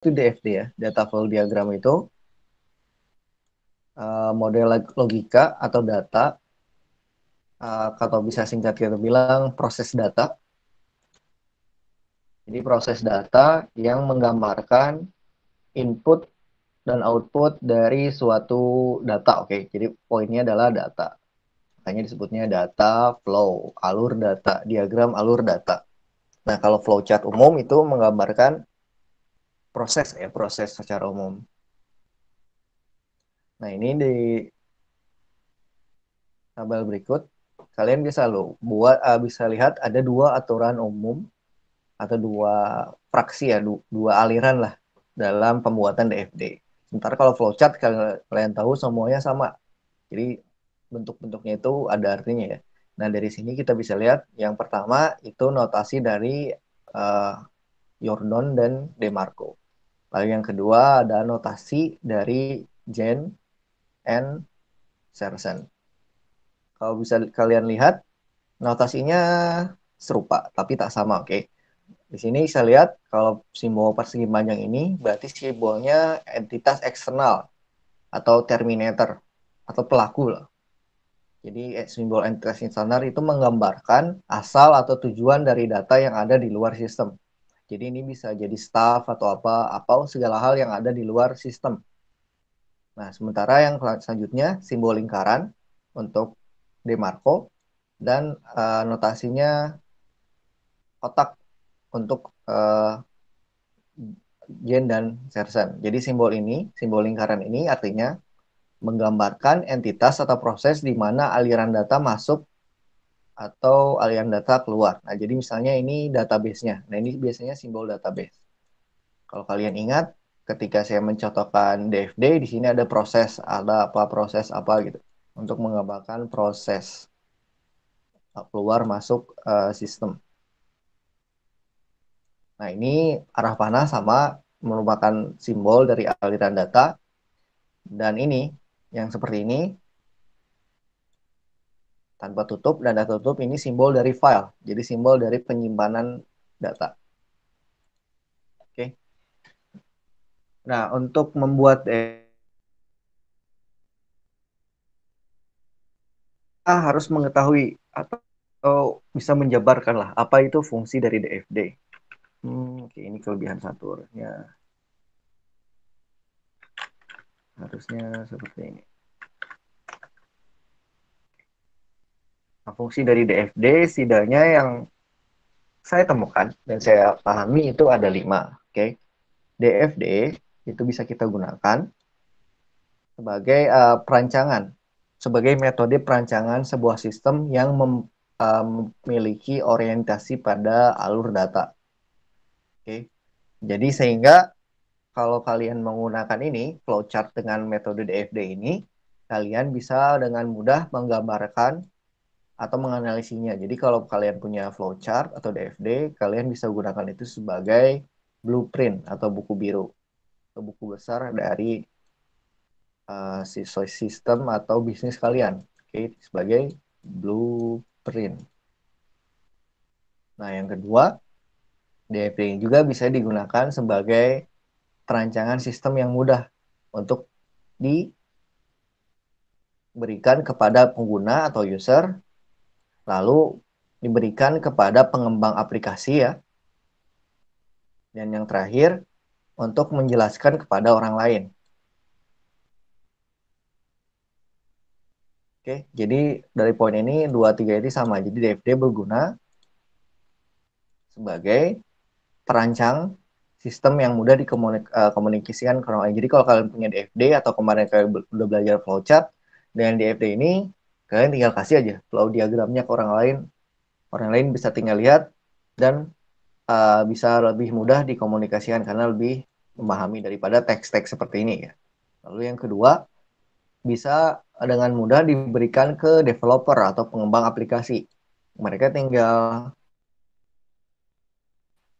itu DFD ya, data flow diagram itu uh, model logika atau data uh, eh, atau bisa singkat kita bilang proses data. Jadi proses data yang menggambarkan input dan output dari suatu data. Oke, jadi poinnya adalah data. Makanya disebutnya data flow, alur data, diagram alur data. Nah, kalau flowchart umum itu menggambarkan proses ya proses secara umum. Nah ini di tabel berikut kalian bisa lo buat uh, bisa lihat ada dua aturan umum atau dua fraksi ya du, dua aliran lah dalam pembuatan DFD. Sementara kalau flowchart kalian tahu semuanya sama. Jadi bentuk-bentuknya itu ada artinya ya. Nah dari sini kita bisa lihat yang pertama itu notasi dari uh, Jordan dan Demarco. Lalu yang kedua ada notasi dari Jen N Sersen. Kalau bisa kalian lihat, notasinya serupa, tapi tak sama, oke? Okay? Di sini saya lihat kalau simbol persegi panjang ini berarti simbolnya entitas eksternal atau terminator atau pelaku lah. Jadi eh, simbol entitas eksternal itu menggambarkan asal atau tujuan dari data yang ada di luar sistem. Jadi ini bisa jadi staff atau apa, apa segala hal yang ada di luar sistem. Nah, sementara yang selanjutnya simbol lingkaran untuk demarco dan uh, notasinya kotak untuk uh, dan sersen. Jadi simbol ini, simbol lingkaran ini artinya menggambarkan entitas atau proses di mana aliran data masuk atau aliran data keluar. Nah, jadi misalnya ini database-nya. Nah, ini biasanya simbol database. Kalau kalian ingat, ketika saya mencontohkan DFD, di sini ada proses, ada apa proses apa gitu, untuk menggambarkan proses eh, keluar masuk uh, sistem. Nah, ini arah panah sama merupakan simbol dari aliran data. Dan ini, yang seperti ini, tanpa tutup dan data tutup ini simbol dari file, jadi simbol dari penyimpanan data. Oke. Okay. Nah, untuk membuat eh, kita harus mengetahui atau, atau bisa menjabarkanlah apa itu fungsi dari DFD. Hmm, oke, okay, ini kelebihan satu harusnya. Harusnya seperti ini. Nah, fungsi dari DFD setidaknya yang saya temukan dan saya pahami itu ada lima. Oke, okay? DFD itu bisa kita gunakan sebagai uh, perancangan, sebagai metode perancangan sebuah sistem yang mem, uh, memiliki orientasi pada alur data. Oke, okay? jadi sehingga kalau kalian menggunakan ini flowchart dengan metode DFD ini, kalian bisa dengan mudah menggambarkan atau menganalisinya. Jadi kalau kalian punya flowchart atau DFD, kalian bisa gunakan itu sebagai blueprint atau buku biru atau buku besar dari uh, sistem atau bisnis kalian. Oke, okay? sebagai blueprint. Nah, yang kedua, DFD juga bisa digunakan sebagai perancangan sistem yang mudah untuk diberikan kepada pengguna atau user lalu diberikan kepada pengembang aplikasi ya. Dan yang terakhir, untuk menjelaskan kepada orang lain. Oke, jadi dari poin ini 2 3 ini sama. Jadi DFD berguna sebagai perancang sistem yang mudah dikomunikasikan eh, ke orang lain. Jadi kalau kalian punya DFD atau kemarin kalian udah belajar flowchart, dengan DFD ini kalian tinggal kasih aja flow diagramnya ke orang lain orang lain bisa tinggal lihat dan uh, bisa lebih mudah dikomunikasikan karena lebih memahami daripada teks-teks seperti ini ya lalu yang kedua bisa dengan mudah diberikan ke developer atau pengembang aplikasi mereka tinggal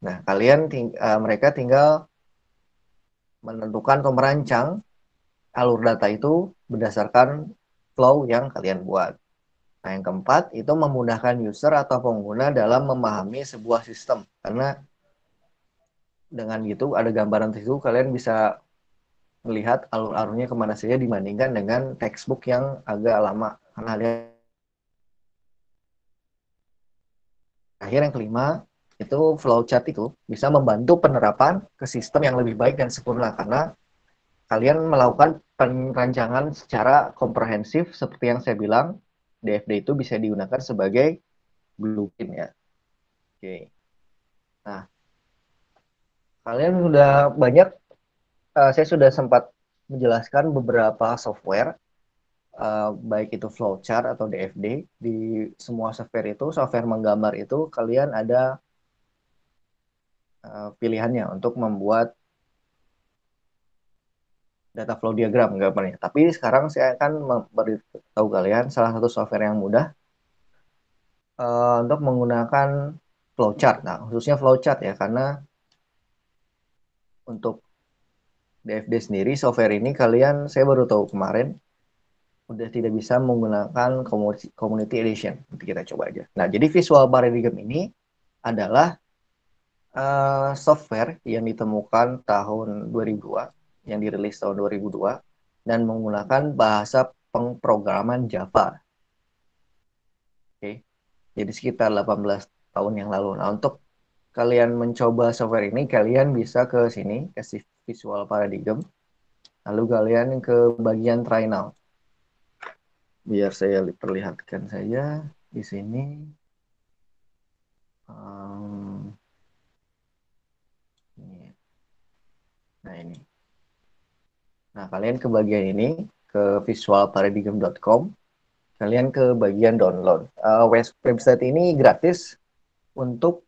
nah kalian ting uh, mereka tinggal menentukan atau merancang alur data itu berdasarkan flow yang kalian buat. Nah, yang keempat itu memudahkan user atau pengguna dalam memahami sebuah sistem karena dengan gitu ada gambaran itu kalian bisa melihat alur-alurnya kemana saja dibandingkan dengan textbook yang agak lama karena ada akhir yang kelima itu flowchart itu bisa membantu penerapan ke sistem yang lebih baik dan sempurna karena kalian melakukan perancangan secara komprehensif seperti yang saya bilang DFD itu bisa digunakan sebagai blueprint ya. Oke. Nah, kalian sudah banyak uh, saya sudah sempat menjelaskan beberapa software uh, baik itu flowchart atau DFD di semua software itu software menggambar itu kalian ada uh, pilihannya untuk membuat data flow diagram gambarnya. Tapi sekarang saya akan memberitahu kalian salah satu software yang mudah uh, untuk menggunakan flowchart. Nah, khususnya flowchart ya, karena untuk DFD sendiri software ini kalian saya baru tahu kemarin udah tidak bisa menggunakan community, edition. Nanti kita coba aja. Nah, jadi visual paradigm ini adalah uh, software yang ditemukan tahun 2002 yang dirilis tahun 2002 dan menggunakan bahasa pengprograman Java. Oke. Okay. Jadi sekitar 18 tahun yang lalu. Nah, untuk kalian mencoba software ini, kalian bisa ke sini, ke Visual Paradigm. Lalu kalian ke bagian try now. Biar saya perlihatkan saja di sini. Um, Nah ini. Nah, kalian ke bagian ini, ke visualparadigm.com, kalian ke bagian download. Uh, website ini gratis untuk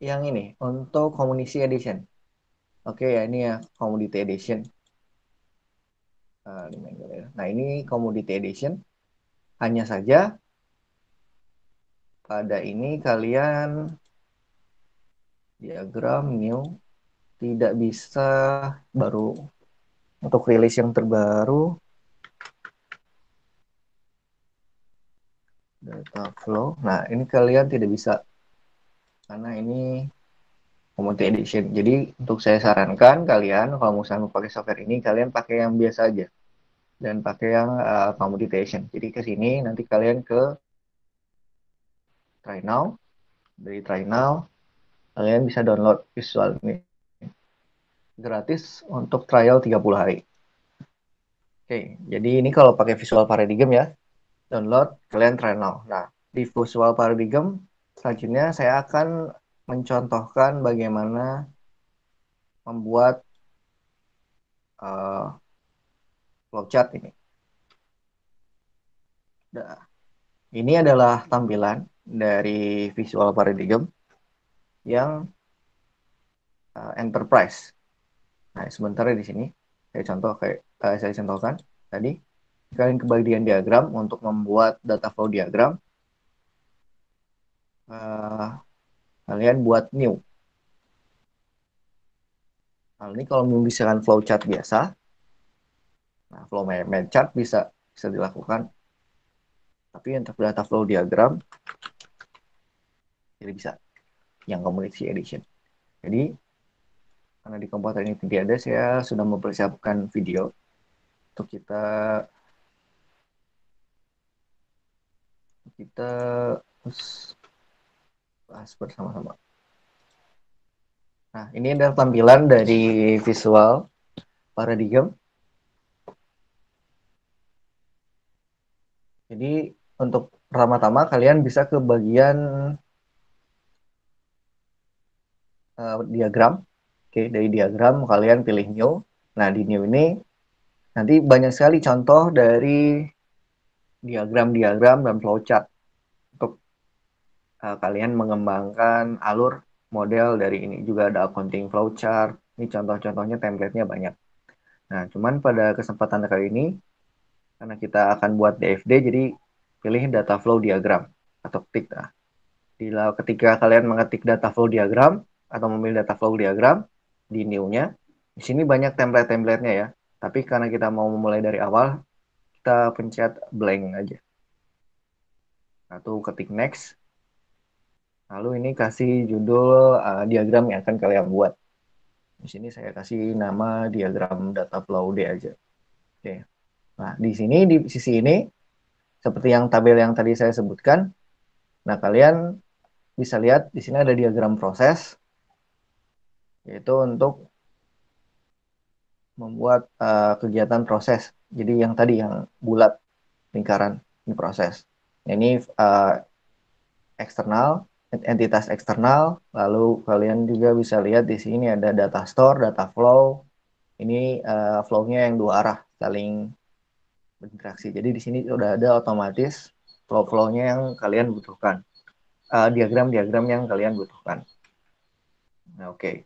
yang ini, untuk Community Edition. Oke, okay, ya ini ya, Community Edition. Eh, ya. nah, ini Community Edition. Hanya saja, pada ini kalian diagram new tidak bisa baru untuk rilis yang terbaru data flow. Nah, ini kalian tidak bisa karena ini community edition. Jadi untuk saya sarankan kalian kalau misalnya mau pakai software ini kalian pakai yang biasa aja dan pakai yang uh, eh, edition. Jadi ke sini nanti kalian ke try now dari try now kalian bisa download visual ini gratis untuk trial 30 hari. Oke, jadi ini kalau pakai visual paradigm ya, download, kalian try now. Nah, di visual paradigm, selanjutnya saya akan mencontohkan bagaimana membuat uh, flowchart ini. Nah, ini adalah tampilan dari visual paradigm yang uh, enterprise Nah, sementara di sini saya contoh kayak uh, saya contohkan tadi kalian ke bagian diagram untuk membuat data flow diagram uh, kalian buat new. Nah, ini kalau menggunakan flowchart biasa, nah, flow main chart bisa bisa dilakukan. Tapi untuk data flow diagram, jadi bisa yang community edition. Jadi karena di komputer ini tidak ada, saya sudah mempersiapkan video untuk kita kita bahas bersama-sama. Nah, ini adalah tampilan dari visual paradigm. Jadi, untuk pertama-tama kalian bisa ke bagian uh, diagram Oke, dari diagram kalian pilih new. Nah, di new ini nanti banyak sekali contoh dari diagram-diagram dan flowchart untuk uh, kalian mengembangkan alur model dari ini. Juga ada accounting flowchart. Ini contoh-contohnya template-nya banyak. Nah, cuman pada kesempatan kali ini karena kita akan buat DFD jadi pilih data flow diagram atau ketik nah. ketika kalian mengetik data flow diagram atau memilih data flow diagram, di new-nya. Di sini banyak template-templatenya ya. Tapi karena kita mau memulai dari awal, kita pencet blank aja. Lalu ketik next. Lalu ini kasih judul uh, diagram yang akan kalian buat. Di sini saya kasih nama diagram data flow D aja. Oke. Nah, di sini di sisi ini seperti yang tabel yang tadi saya sebutkan. Nah, kalian bisa lihat di sini ada diagram proses yaitu untuk membuat uh, kegiatan proses. Jadi yang tadi yang bulat lingkaran ini proses. Nah, ini uh, eksternal entitas eksternal. Lalu kalian juga bisa lihat di sini ada data store, data flow. Ini uh, flow-nya yang dua arah saling berinteraksi. Jadi di sini sudah ada otomatis flow-flow-nya yang kalian butuhkan. Diagram-diagram uh, yang kalian butuhkan. Nah, Oke. Okay.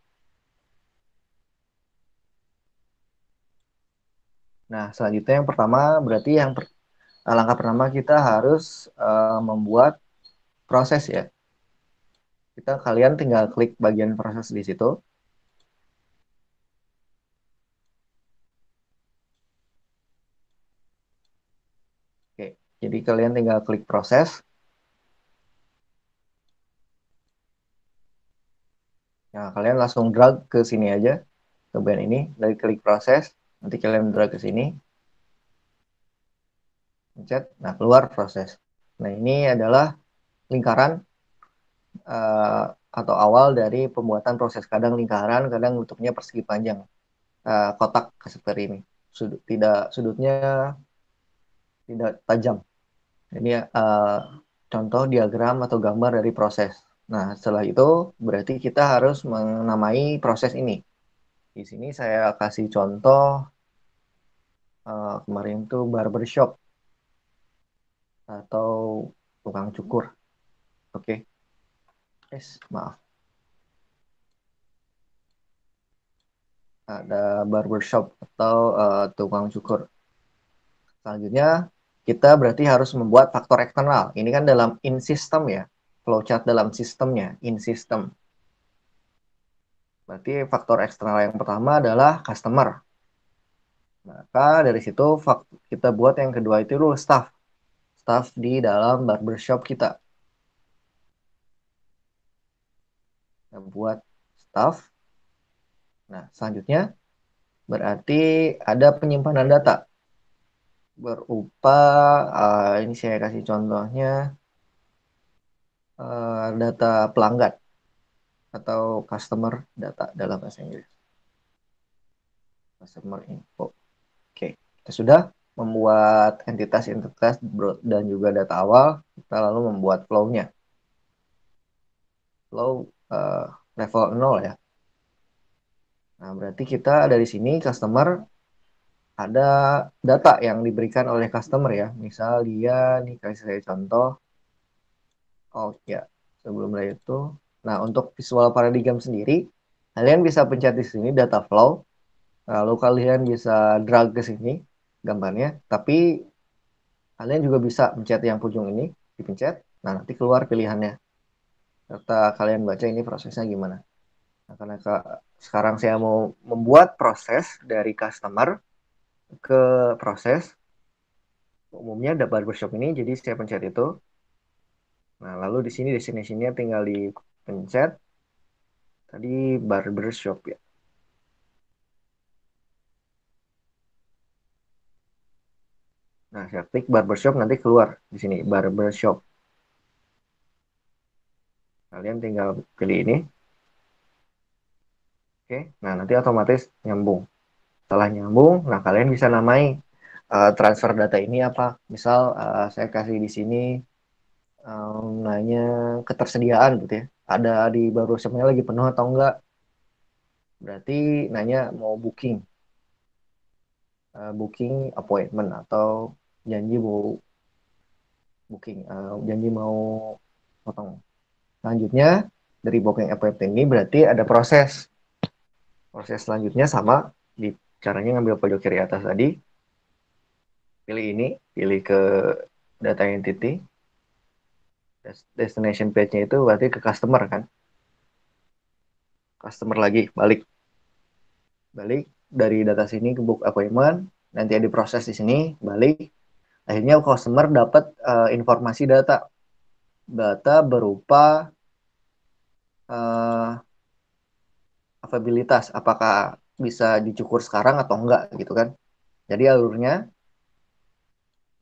Nah, selanjutnya yang pertama berarti yang per, eh, langkah pertama kita harus uh, membuat proses ya. Kita kalian tinggal klik bagian proses di situ. Oke, jadi kalian tinggal klik proses. Nah, kalian langsung drag ke sini aja, ke band ini, dari klik proses. Nanti kalian drag ke sini. Pencet. Nah, keluar proses. Nah, ini adalah lingkaran uh, atau awal dari pembuatan proses kadang lingkaran, kadang bentuknya persegi panjang. Uh, kotak seperti ini. Sudut tidak sudutnya tidak tajam. Ini uh, contoh diagram atau gambar dari proses. Nah, setelah itu berarti kita harus menamai proses ini. Di sini saya kasih contoh uh, kemarin tuh barbershop atau tukang cukur. Oke. Okay. Yes, maaf. Ada barbershop atau uh, tukang cukur. Selanjutnya, kita berarti harus membuat faktor eksternal. Ini kan dalam in system ya. Flowchart dalam sistemnya, in system. Berarti faktor eksternal yang pertama adalah customer. Maka dari situ kita buat yang kedua itu dulu staff. Staff di dalam barbershop kita. Kita buat staff. Nah, selanjutnya berarti ada penyimpanan data berupa uh, ini saya kasih contohnya uh, data pelanggan atau customer data dalam bahasa Inggris. Customer info. Oke, kita sudah membuat entitas-entitas dan juga data awal, kita lalu membuat flow-nya. Flow uh, level 0 ya. Nah, berarti kita dari sini customer ada data yang diberikan oleh customer ya. Misal dia nih kasih saya contoh. Oh ya, sebelum mulai itu Nah, untuk visual paradigm sendiri, kalian bisa pencet di sini data flow, lalu kalian bisa drag ke sini gambarnya, tapi kalian juga bisa pencet yang ujung ini, dipencet, nah nanti keluar pilihannya. Serta kalian baca ini prosesnya gimana. Nah, karena ke, sekarang saya mau membuat proses dari customer ke proses, umumnya ada barbershop ini, jadi saya pencet itu. Nah, lalu di sini sini tinggal di pencet tadi barbershop ya nah saya klik barbershop nanti keluar di sini barbershop kalian tinggal pilih ini oke nah nanti otomatis nyambung setelah nyambung nah kalian bisa namai uh, transfer data ini apa misal uh, saya kasih di sini um, eh, nanya ketersediaan gitu ya ada di baru semuanya lagi penuh atau enggak berarti nanya mau booking uh, booking appointment atau janji mau booking uh, janji mau potong selanjutnya dari booking appointment ini berarti ada proses proses selanjutnya sama di caranya ngambil pojok kiri atas tadi pilih ini pilih ke data entity destination page-nya itu berarti ke customer kan customer lagi balik balik dari data sini ke book appointment nanti ada proses di sini balik akhirnya customer dapat uh, informasi data data berupa uh, availabilitas apakah bisa dicukur sekarang atau enggak gitu kan jadi alurnya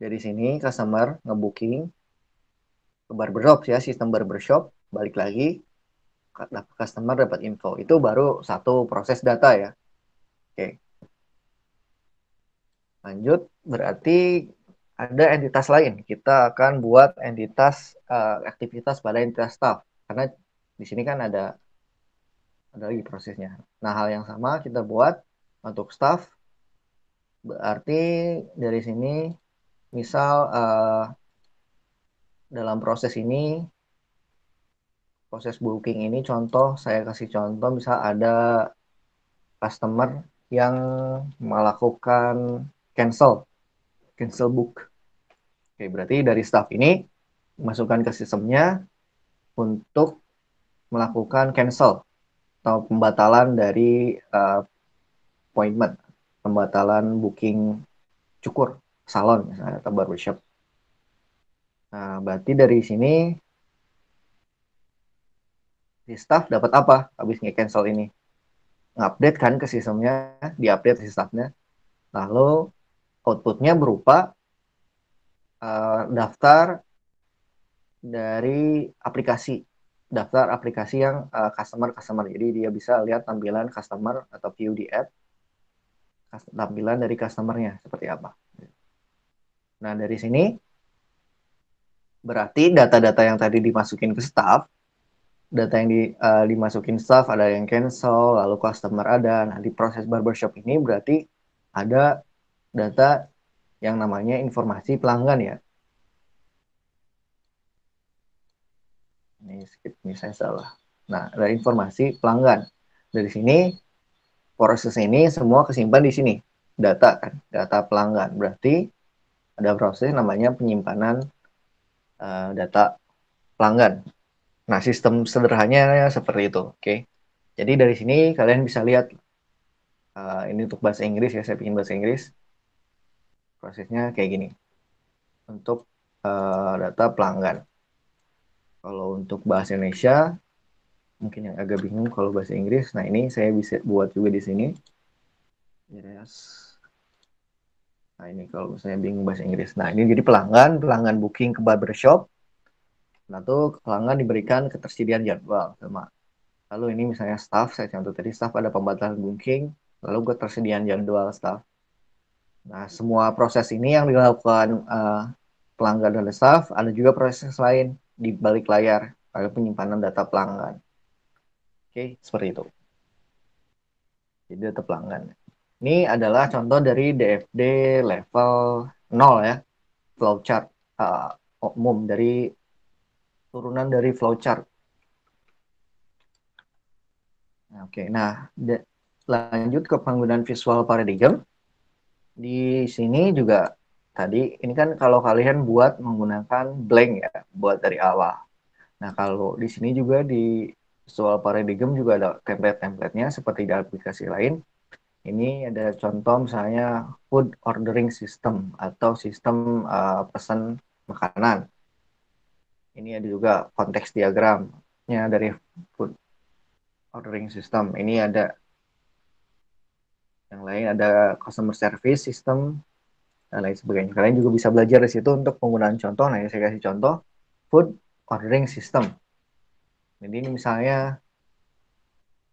dari sini customer ngebooking barbershop ya sistem barbershop balik lagi customer dapat info itu baru satu proses data ya oke lanjut berarti ada entitas lain kita akan buat entitas uh, aktivitas pada entitas staff karena di sini kan ada ada lagi prosesnya nah hal yang sama kita buat untuk staff berarti dari sini misal uh, dalam proses ini proses booking ini contoh saya kasih contoh misal ada customer yang melakukan cancel cancel book. Oke, berarti dari staff ini masukkan ke sistemnya untuk melakukan cancel atau pembatalan dari uh, appointment, pembatalan booking cukur salon misalnya atau barbershop. Nah, berarti dari sini di staff dapat apa habis nge-cancel ini? Nge-update kan ke sistemnya, diupdate si staffnya. Lalu outputnya berupa uh, daftar dari aplikasi daftar aplikasi yang uh, eh, customer customer jadi dia bisa lihat tampilan customer atau view di app tampilan dari customernya seperti apa nah dari sini Berarti data-data yang tadi dimasukin ke staff, data yang di, uh, dimasukin staff ada yang cancel, lalu customer ada. Nah, di proses barbershop ini berarti ada data yang namanya informasi pelanggan ya. Ini skip, ini saya salah. Nah, ada informasi pelanggan. Dari sini, proses ini semua kesimpan di sini. Data kan, data pelanggan. Berarti ada proses namanya penyimpanan uh, data pelanggan. Nah, sistem sederhananya seperti itu. Oke. Okay? Jadi dari sini kalian bisa lihat uh, ini untuk bahasa Inggris ya, saya bikin bahasa Inggris. Prosesnya kayak gini. Untuk uh, data pelanggan. Kalau untuk bahasa Indonesia mungkin yang agak bingung kalau bahasa Inggris. Nah, ini saya bisa buat juga di sini. Yes. Nah ini kalau misalnya bingung bahasa Inggris. Nah ini jadi pelanggan, pelanggan booking ke barbershop. Nah itu pelanggan diberikan ketersediaan jadwal sama. Lalu ini misalnya staff, saya contoh tadi staff ada pembatalan booking, lalu ketersediaan jadwal staff. Nah semua proses ini yang dilakukan uh, pelanggan dan staff, ada juga proses lain di balik layar ada penyimpanan data pelanggan. Oke, seperti itu. Jadi data pelanggan. Ini adalah contoh dari DFD level 0 ya, flowchart uh, umum dari turunan dari flowchart. Nah, oke, nah lanjut ke penggunaan visual paradigm. Di sini juga tadi ini kan kalau kalian buat menggunakan blank ya, buat dari awal. Nah, kalau di sini juga di visual paradigm juga ada template-templatenya seperti di aplikasi lain ini ada contoh misalnya food ordering system atau sistem uh, pesan makanan. Ini ada juga konteks diagramnya dari food ordering system. Ini ada yang lain ada customer service system dan lain sebagainya. Kalian juga bisa belajar di situ untuk penggunaan contoh. Nah, saya kasih contoh food ordering system. Jadi ini misalnya,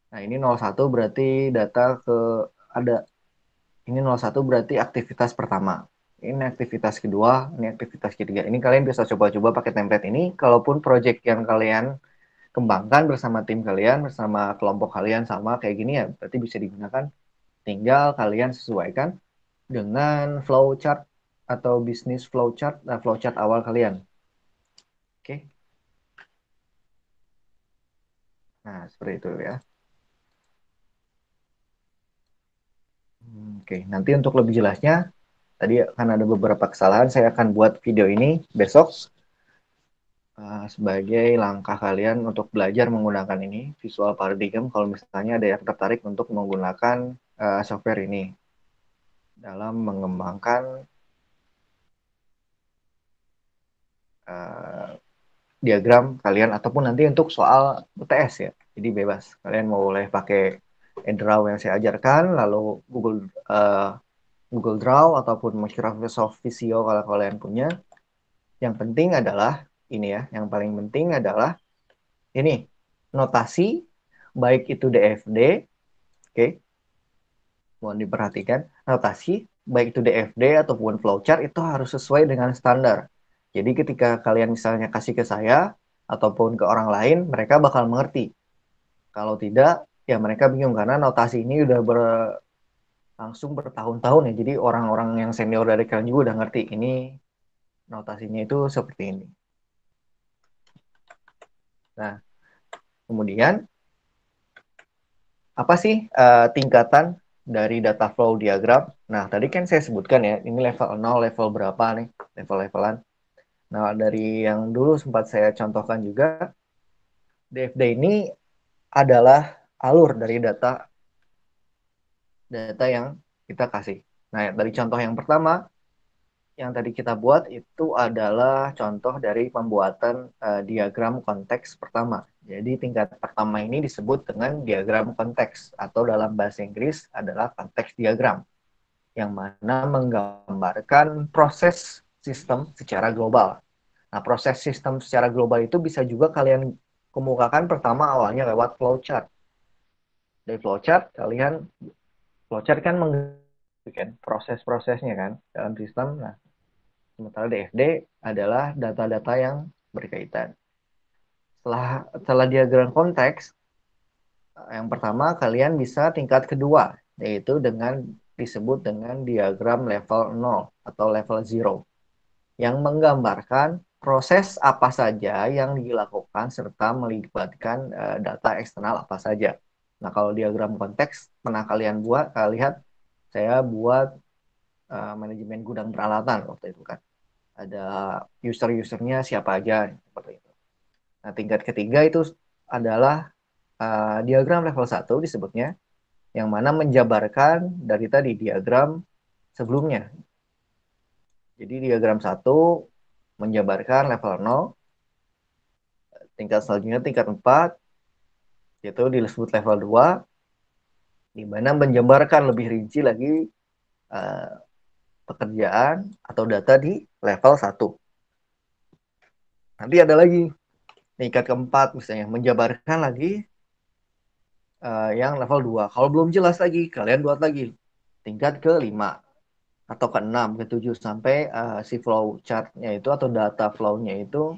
nah ini 01 berarti data ke ada ini 01 berarti aktivitas pertama ini aktivitas kedua, ini aktivitas ketiga. Ini kalian bisa coba-coba pakai template ini. Kalaupun project yang kalian kembangkan bersama tim kalian, bersama kelompok kalian sama kayak gini ya, berarti bisa digunakan. Tinggal kalian sesuaikan dengan flowchart atau bisnis flowchart, nah eh, flowchart awal kalian. Oke. Okay. Nah, seperti itu ya. Hmm, oke, nanti untuk lebih jelasnya, tadi akan ada beberapa kesalahan. Saya akan buat video ini besok uh, sebagai langkah kalian untuk belajar menggunakan ini, Visual Paradigm, kalau misalnya ada yang tertarik untuk menggunakan uh, software ini dalam mengembangkan uh, diagram kalian ataupun nanti untuk soal UTS ya. Jadi bebas, kalian mau boleh pakai draw yang saya ajarkan lalu Google uh, Google Draw ataupun Microsoft Visio kalau kalian punya yang penting adalah ini ya yang paling penting adalah ini notasi baik itu DFD oke okay, mohon diperhatikan notasi baik itu DFD ataupun flowchart itu harus sesuai dengan standar jadi ketika kalian misalnya kasih ke saya ataupun ke orang lain mereka bakal mengerti kalau tidak ya mereka bingung karena notasi ini udah ber, langsung bertahun-tahun ya. Jadi orang-orang yang senior dari kalian juga udah ngerti ini notasinya itu seperti ini. Nah, kemudian apa sih uh, tingkatan dari data flow diagram? Nah, tadi kan saya sebutkan ya, ini level 0, level berapa nih, level-levelan. Nah, dari yang dulu sempat saya contohkan juga, DFD ini adalah alur dari data data yang kita kasih. Nah, dari contoh yang pertama yang tadi kita buat itu adalah contoh dari pembuatan uh, diagram konteks pertama. Jadi tingkat pertama ini disebut dengan diagram konteks atau dalam bahasa Inggris adalah konteks diagram yang mana menggambarkan proses sistem secara global. Nah, proses sistem secara global itu bisa juga kalian kemukakan pertama awalnya lewat flowchart dari flowchart kalian flowchart kan menggunakan proses-prosesnya kan dalam sistem. Nah, sementara DFD adalah data-data yang berkaitan. Setelah setelah diagram konteks, yang pertama kalian bisa tingkat kedua yaitu dengan disebut dengan diagram level 0 atau level 0 yang menggambarkan proses apa saja yang dilakukan serta melibatkan eh, data eksternal apa saja. Nah, kalau diagram konteks, pernah kalian buat, kalian lihat, saya buat uh, manajemen gudang peralatan waktu itu kan. Ada user-usernya siapa aja, seperti itu. Nah, tingkat ketiga itu adalah uh, diagram level 1 disebutnya, yang mana menjabarkan dari tadi diagram sebelumnya. Jadi diagram 1 menjabarkan level 0, tingkat selanjutnya tingkat 4, yaitu disebut level 2 di mana menjembarkan lebih rinci lagi uh, pekerjaan atau data di level 1. Nanti ada lagi tingkat keempat misalnya menjabarkan lagi uh, yang level 2. Kalau belum jelas lagi, kalian buat lagi tingkat ke kelima atau ke enam ke tujuh sampai uh, si flow chartnya itu atau data flow-nya itu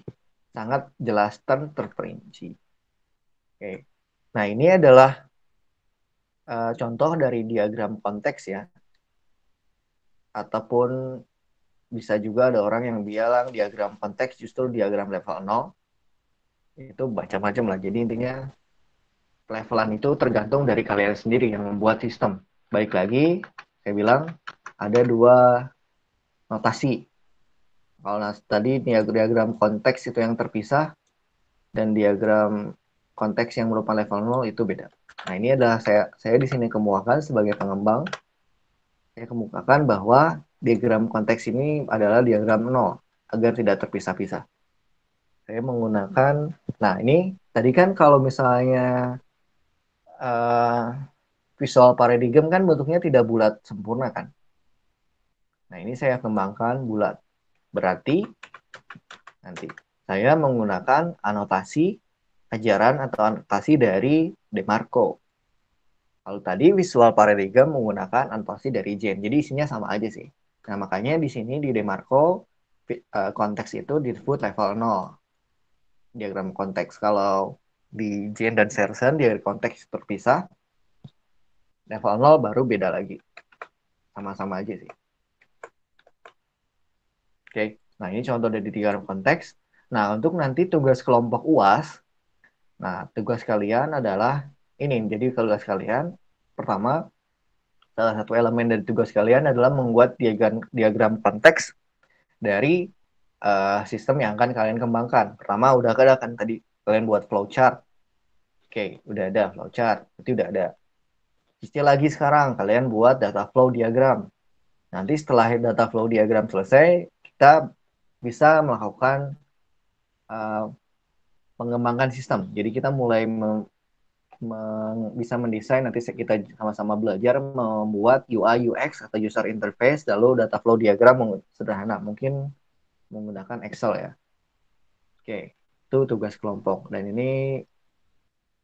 sangat jelas dan terperinci. Oke. Okay. Nah, ini adalah uh, contoh dari diagram konteks ya. Ataupun bisa juga ada orang yang bilang diagram konteks justru diagram level 0. Itu macam-macam lah. Jadi intinya levelan itu tergantung dari kalian sendiri yang membuat sistem. Baik lagi, saya bilang ada dua notasi. Kalau tadi diagram konteks itu yang terpisah dan diagram konteks yang merupakan level 0 itu beda. Nah, ini adalah saya saya di sini kemukakan sebagai pengembang saya kemukakan bahwa diagram konteks ini adalah diagram 0 agar tidak terpisah-pisah. Saya menggunakan nah ini tadi kan kalau misalnya uh, visual paradigm kan bentuknya tidak bulat sempurna kan. Nah, ini saya kembangkan bulat. Berarti nanti saya menggunakan anotasi ajaran atau anotasi dari DeMarco. Lalu tadi visual paradigm menggunakan anotasi dari Jane. Jadi isinya sama aja sih. Nah, makanya di sini di DeMarco eh, konteks itu disebut level 0. Diagram konteks. Kalau di Jane dan Sersen dia konteks terpisah. Level 0 baru beda lagi. Sama-sama aja sih. Oke. Nah, ini contoh dari diagram konteks. Nah, untuk nanti tugas kelompok UAS Nah, tugas kalian adalah ini. Jadi tugas kalian pertama salah satu elemen dari tugas kalian adalah membuat diagram diagram konteks dari uh, sistem yang akan kalian kembangkan. Pertama udah ada kan tadi kalian buat flowchart. Oke, udah ada flowchart. Itu udah ada. Istilah lagi sekarang kalian buat data flow diagram. Nanti setelah data flow diagram selesai, kita bisa melakukan uh, mengembangkan sistem. Jadi kita mulai mem, mem, bisa mendesain nanti kita sama-sama belajar membuat UI UX atau user interface lalu data flow diagram sederhana mungkin menggunakan Excel ya. Oke, itu tugas kelompok dan ini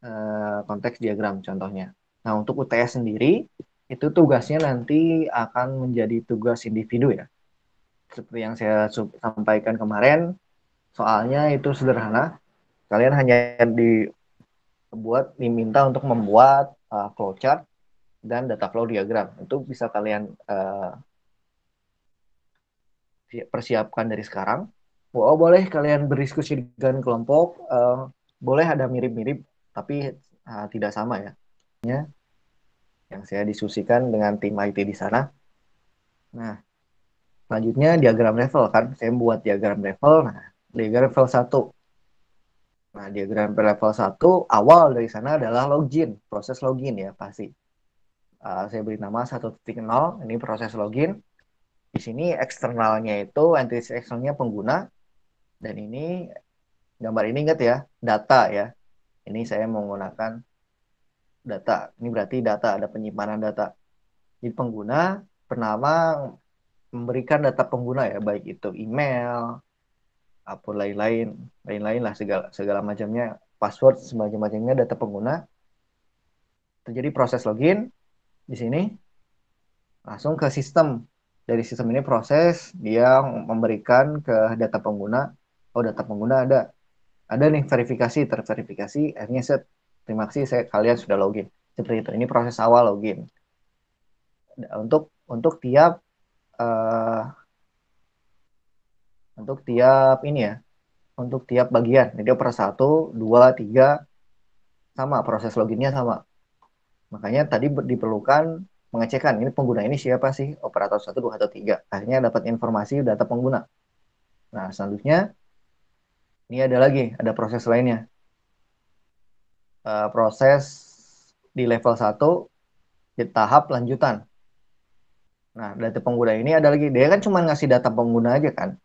uh, konteks diagram contohnya. Nah, untuk UTS sendiri itu tugasnya nanti akan menjadi tugas individu ya. Seperti yang saya sampaikan kemarin, soalnya itu sederhana kalian hanya dibuat diminta untuk membuat uh, flowchart dan data flow diagram itu bisa kalian uh, persiapkan dari sekarang oh boleh kalian berdiskusi dengan kelompok uh, boleh ada mirip-mirip tapi uh, tidak sama ya ya yang saya diskusikan dengan tim IT di sana nah selanjutnya diagram level kan saya buat diagram level nah diagram level 1 Nah, diagram level 1 awal dari sana adalah login, proses login ya pasti. Uh, saya beri nama 1.0, ini proses login. Di sini eksternalnya itu entity eksternalnya pengguna dan ini gambar ini ingat ya, data ya. Ini saya menggunakan data. Ini berarti data ada penyimpanan data. di pengguna bernama memberikan data pengguna ya, baik itu email, apapun lain-lain, lain-lain lah segala segala macamnya, password semacam macamnya data pengguna. Terjadi proses login di sini langsung ke sistem. Dari sistem ini proses dia memberikan ke data pengguna, oh data pengguna ada. Ada nih verifikasi, terverifikasi, akhirnya set terima kasih saya kalian sudah login. Seperti itu. Ini proses awal login. Untuk untuk tiap uh, untuk tiap ini ya untuk tiap bagian jadi per satu dua tiga sama proses loginnya sama makanya tadi diperlukan pengecekan ini pengguna ini siapa sih operator satu dua atau tiga akhirnya dapat informasi data pengguna nah selanjutnya ini ada lagi ada proses lainnya uh, proses di level satu di tahap lanjutan. Nah, data pengguna ini ada lagi. Dia kan cuma ngasih data pengguna aja kan.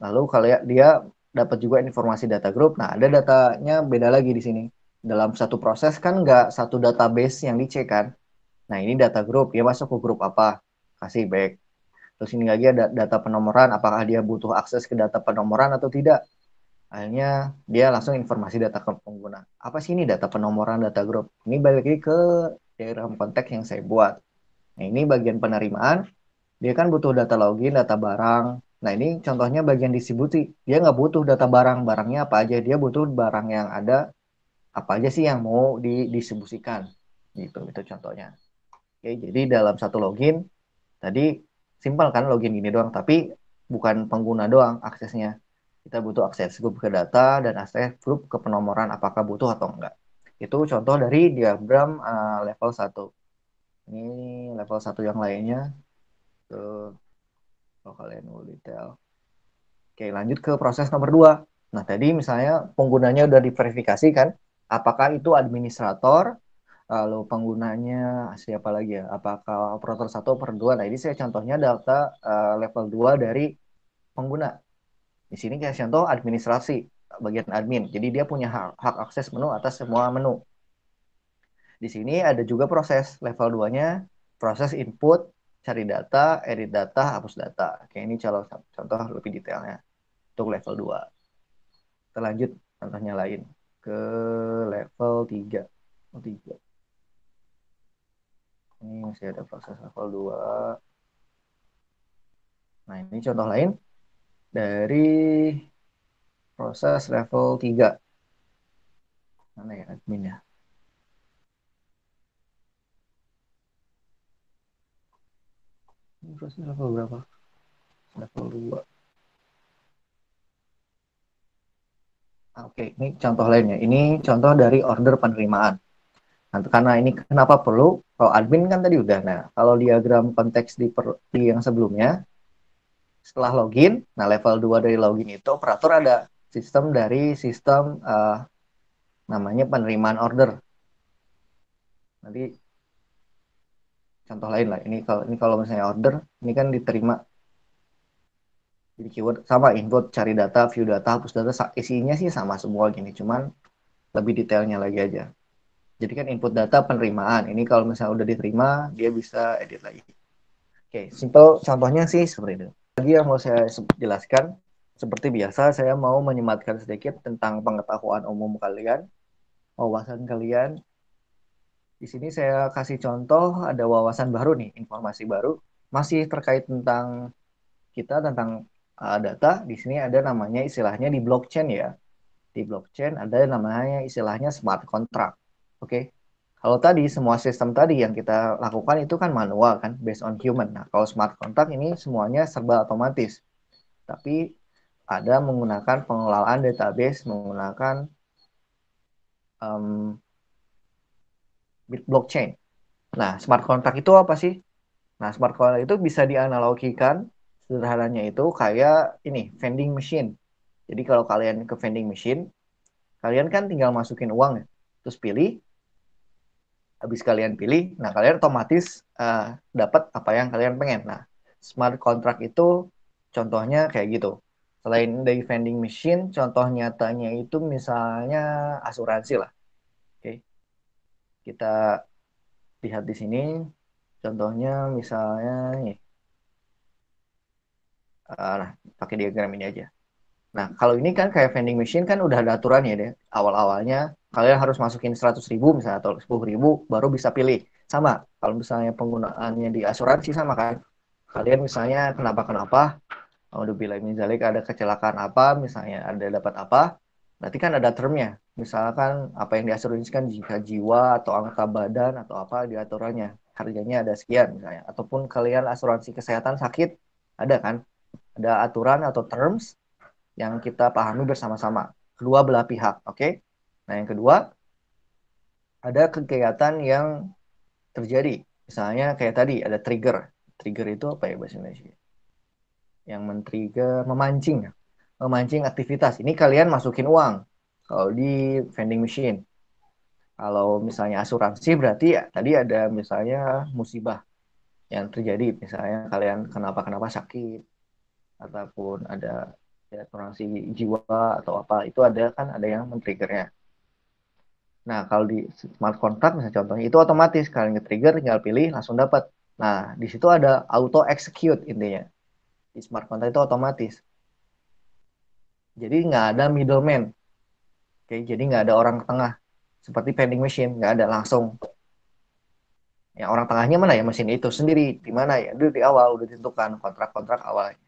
Lalu kalian ya, dia dapat juga informasi data grup. Nah, ada datanya beda lagi di sini. Dalam satu proses kan nggak satu database yang dicek kan. Nah, ini data grup, dia masuk ke grup apa? Kasih back. Terus ini lagi ada data penomoran, apakah dia butuh akses ke data penomoran atau tidak. Akhirnya dia langsung informasi data ke pengguna. Apa sih ini data penomoran, data grup? Ini balik lagi ke diagram konteks yang saya buat. Nah, ini bagian penerimaan. Dia kan butuh data login, data barang, Nah ini contohnya bagian distribusi. Dia nggak butuh data barang, barangnya apa aja. Dia butuh barang yang ada apa aja sih yang mau didistribusikan. Gitu, itu contohnya. Oke, jadi dalam satu login, tadi simpel kan login gini doang, tapi bukan pengguna doang aksesnya. Kita butuh akses grup ke data dan akses grup ke penomoran apakah butuh atau enggak. Itu contoh dari diagram uh, level 1. Ini level satu yang lainnya. Tuh kalau kalian mau detail. Oke, lanjut ke proses nomor dua. Nah, tadi misalnya penggunanya udah diverifikasi kan, apakah itu administrator, lalu penggunanya siapa lagi ya, apakah operator satu per dua. Nah, ini saya contohnya data uh, level 2 dari pengguna. Di sini kayak contoh administrasi, bagian admin. Jadi dia punya hak, hak akses menu atas semua menu. Di sini ada juga proses level 2-nya, proses input, cari data, edit data, hapus data. Kayak ini contoh, contoh lebih detailnya untuk level 2. Kita lanjut contohnya lain ke level 3. Oh, 3. Ini masih ada proses level 2. Nah, ini contoh lain dari proses level 3. Mana ya adminnya? Brosnya level berapa? Level 2. Ah, oke, okay, ini contoh lainnya. Ini contoh dari order penerimaan. Nah, karena ini kenapa perlu? Kalau admin kan tadi udah. Nah, kalau diagram konteks di, per, di yang sebelumnya, setelah login, nah level 2 dari login itu operator ada sistem dari sistem uh, namanya penerimaan order. Nanti contoh lain lah ini kalau ini kalau misalnya order ini kan diterima jadi keyword sama input cari data view data hapus data isinya sih sama semua gini cuman lebih detailnya lagi aja jadi kan input data penerimaan ini kalau misalnya udah diterima dia bisa edit lagi oke okay, simple contohnya sih seperti itu lagi yang mau saya jelaskan seperti biasa saya mau menyematkan sedikit tentang pengetahuan umum kalian wawasan kalian di sini saya kasih contoh ada wawasan baru nih, informasi baru masih terkait tentang kita tentang uh, data. Di sini ada namanya istilahnya di blockchain ya. Di blockchain ada namanya istilahnya smart contract. Oke. Okay? Kalau tadi semua sistem tadi yang kita lakukan itu kan manual kan, based on human. Nah, kalau smart contract ini semuanya serba otomatis. Tapi ada menggunakan pengelolaan database, menggunakan um, blockchain. Nah, smart contract itu apa sih? Nah, smart contract itu bisa dianalogikan sederhananya itu kayak ini vending machine. Jadi kalau kalian ke vending machine, kalian kan tinggal masukin uang ya. terus pilih. Habis kalian pilih, nah kalian otomatis uh, dapat apa yang kalian pengen. Nah, smart contract itu contohnya kayak gitu. Selain dari vending machine, contoh nyatanya itu misalnya asuransi lah kita lihat di sini contohnya misalnya nih ah, nah pakai diagram ini aja nah kalau ini kan kayak vending machine kan udah ada aturan ya deh awal awalnya kalian harus masukin 100 ribu misalnya atau 10 ribu baru bisa pilih sama kalau misalnya penggunaannya di asuransi sama kan kalian misalnya kenapa kenapa udah bilang misalnya ada kecelakaan apa misalnya ada dapat apa berarti kan ada termnya. Misalkan apa yang diasuransikan jika jiwa atau angka badan atau apa di aturannya. Harganya ada sekian misalnya. Ataupun kalian asuransi kesehatan sakit, ada kan? Ada aturan atau terms yang kita pahami bersama-sama. Kedua belah pihak, oke? Okay? Nah yang kedua, ada kegiatan yang terjadi. Misalnya kayak tadi, ada trigger. Trigger itu apa ya bahasa Indonesia? Yang men-trigger, memancing memancing aktivitas. Ini kalian masukin uang kalau di vending machine. Kalau misalnya asuransi berarti ya, tadi ada misalnya musibah yang terjadi, misalnya kalian kenapa-kenapa sakit ataupun ada ya, asuransi jiwa atau apa itu ada kan ada yang men-triggernya. Nah, kalau di smart contract misalnya contohnya itu otomatis kalian nge-trigger tinggal pilih langsung dapat. Nah, di situ ada auto execute intinya. Di smart contract itu otomatis jadi nggak ada middleman. Oke, jadi nggak ada orang tengah seperti vending machine, nggak ada langsung. Ya orang tengahnya mana ya mesin itu sendiri, di mana ya? Dulu di awal udah ditentukan kontrak-kontrak awalnya.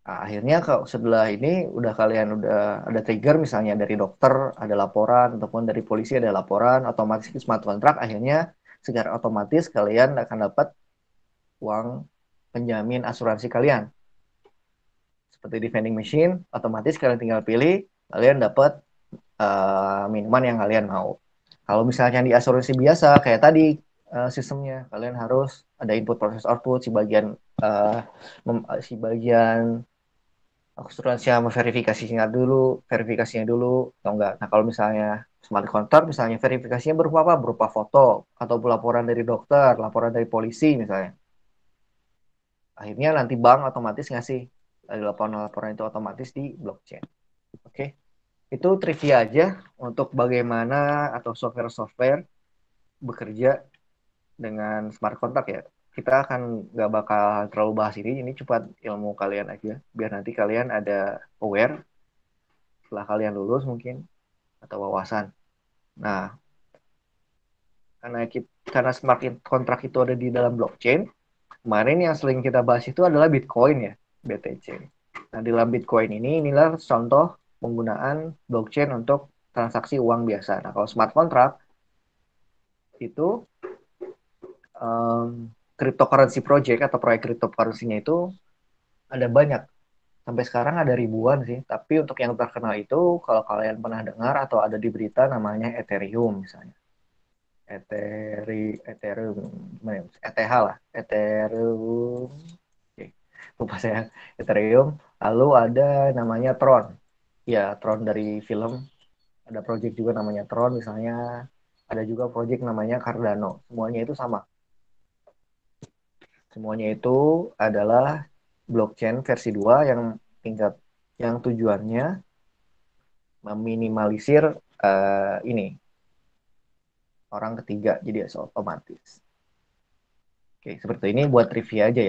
Nah, akhirnya kalau sebelah ini udah kalian udah ada trigger misalnya dari dokter ada laporan ataupun dari polisi ada laporan otomatis smart kontrak akhirnya secara otomatis kalian akan dapat uang penjamin asuransi kalian seperti di vending machine, otomatis kalian tinggal pilih, kalian dapat uh, eh, minuman yang kalian mau. Kalau misalnya di asuransi biasa, kayak tadi uh, sistemnya, kalian harus ada input proses output, si bagian uh, mem, si bagian asuransi verifikasinya dulu, verifikasinya dulu, atau enggak. Nah kalau misalnya smart counter, misalnya verifikasinya berupa apa? Berupa foto atau laporan dari dokter, laporan dari polisi misalnya akhirnya nanti bank otomatis ngasih laporan-laporan itu otomatis di blockchain. Oke. Okay? Itu trivia aja untuk bagaimana atau software-software bekerja dengan smart contract ya. Kita akan nggak bakal terlalu bahas ini, ini cepat ilmu kalian aja, biar nanti kalian ada aware setelah kalian lulus mungkin atau wawasan. Nah, karena kita, karena smart contract itu ada di dalam blockchain, kemarin yang sering kita bahas itu adalah Bitcoin ya. BTC. Nah, di dalam Bitcoin ini inilah contoh penggunaan blockchain untuk transaksi uang biasa. Nah, kalau smart contract itu um, cryptocurrency project atau proyek cryptocurrency-nya itu ada banyak. Sampai sekarang ada ribuan sih, tapi untuk yang terkenal itu kalau kalian pernah dengar atau ada di berita namanya Ethereum misalnya. Ethereum, ya? Ethereum, ETH lah, Ethereum lupa saya Ethereum lalu ada namanya Tron ya Tron dari film ada project juga namanya Tron misalnya ada juga project namanya Cardano semuanya itu sama semuanya itu adalah blockchain versi 2 yang tingkat yang tujuannya meminimalisir uh, ini orang ketiga jadi otomatis. Oke, seperti ini buat trivia aja ya.